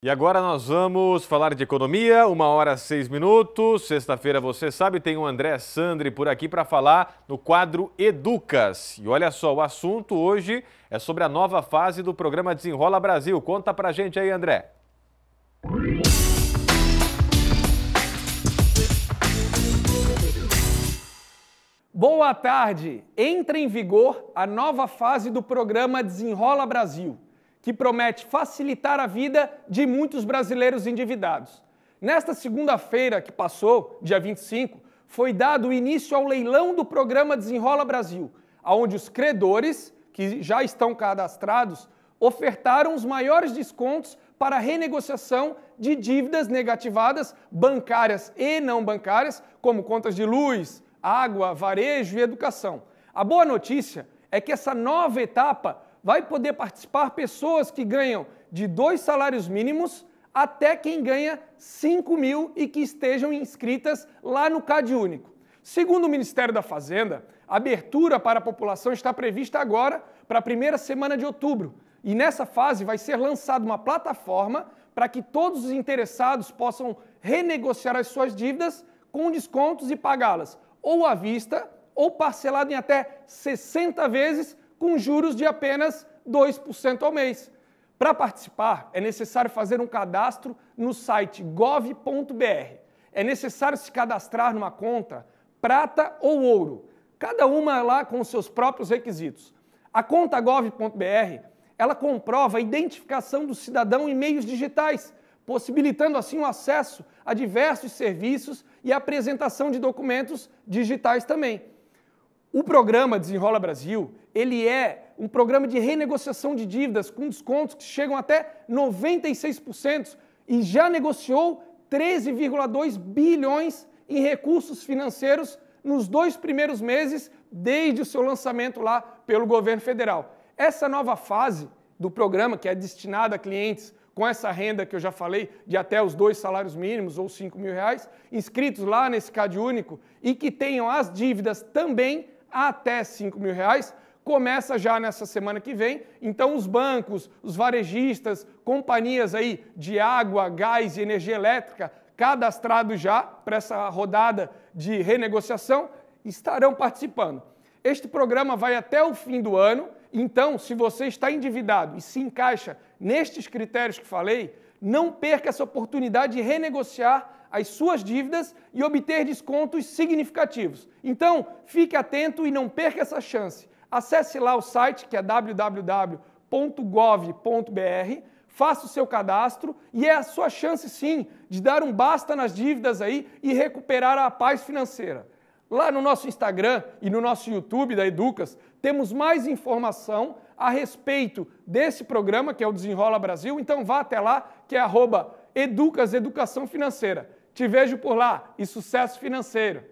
E agora nós vamos falar de economia, uma hora seis minutos. Sexta-feira, você sabe, tem o André Sandri por aqui para falar no quadro Educas. E olha só, o assunto hoje é sobre a nova fase do programa Desenrola Brasil. Conta pra gente aí, André. Boa tarde. Entra em vigor a nova fase do programa Desenrola Brasil que promete facilitar a vida de muitos brasileiros endividados. Nesta segunda-feira que passou, dia 25, foi dado início ao leilão do programa Desenrola Brasil, onde os credores, que já estão cadastrados, ofertaram os maiores descontos para a renegociação de dívidas negativadas bancárias e não bancárias, como contas de luz, água, varejo e educação. A boa notícia é que essa nova etapa vai poder participar pessoas que ganham de dois salários mínimos até quem ganha 5 mil e que estejam inscritas lá no CadÚnico. Segundo o Ministério da Fazenda, a abertura para a população está prevista agora para a primeira semana de outubro. E nessa fase vai ser lançada uma plataforma para que todos os interessados possam renegociar as suas dívidas com descontos e pagá-las ou à vista ou parcelado em até 60 vezes com juros de apenas 2% ao mês. Para participar, é necessário fazer um cadastro no site gov.br. É necessário se cadastrar numa conta prata ou ouro, cada uma é lá com os seus próprios requisitos. A conta gov.br, ela comprova a identificação do cidadão em meios digitais, possibilitando assim o acesso a diversos serviços e a apresentação de documentos digitais também. O programa Desenrola Brasil, ele é um programa de renegociação de dívidas com descontos que chegam até 96% e já negociou 13,2 bilhões em recursos financeiros nos dois primeiros meses desde o seu lançamento lá pelo governo federal. Essa nova fase do programa, que é destinada a clientes com essa renda que eu já falei, de até os dois salários mínimos ou 5 mil reais, inscritos lá nesse CAD único e que tenham as dívidas também até 5 mil reais, começa já nessa semana que vem. Então, os bancos, os varejistas, companhias aí de água, gás e energia elétrica cadastrados já para essa rodada de renegociação estarão participando. Este programa vai até o fim do ano, então, se você está endividado e se encaixa nestes critérios que falei, não perca essa oportunidade de renegociar as suas dívidas e obter descontos significativos. Então, fique atento e não perca essa chance. Acesse lá o site que é www.gov.br, faça o seu cadastro e é a sua chance sim de dar um basta nas dívidas aí e recuperar a paz financeira. Lá no nosso Instagram e no nosso YouTube da Educas, temos mais informação a respeito desse programa, que é o Desenrola Brasil. Então vá até lá, que é arroba Educas Educação Financeira. Te vejo por lá e sucesso financeiro!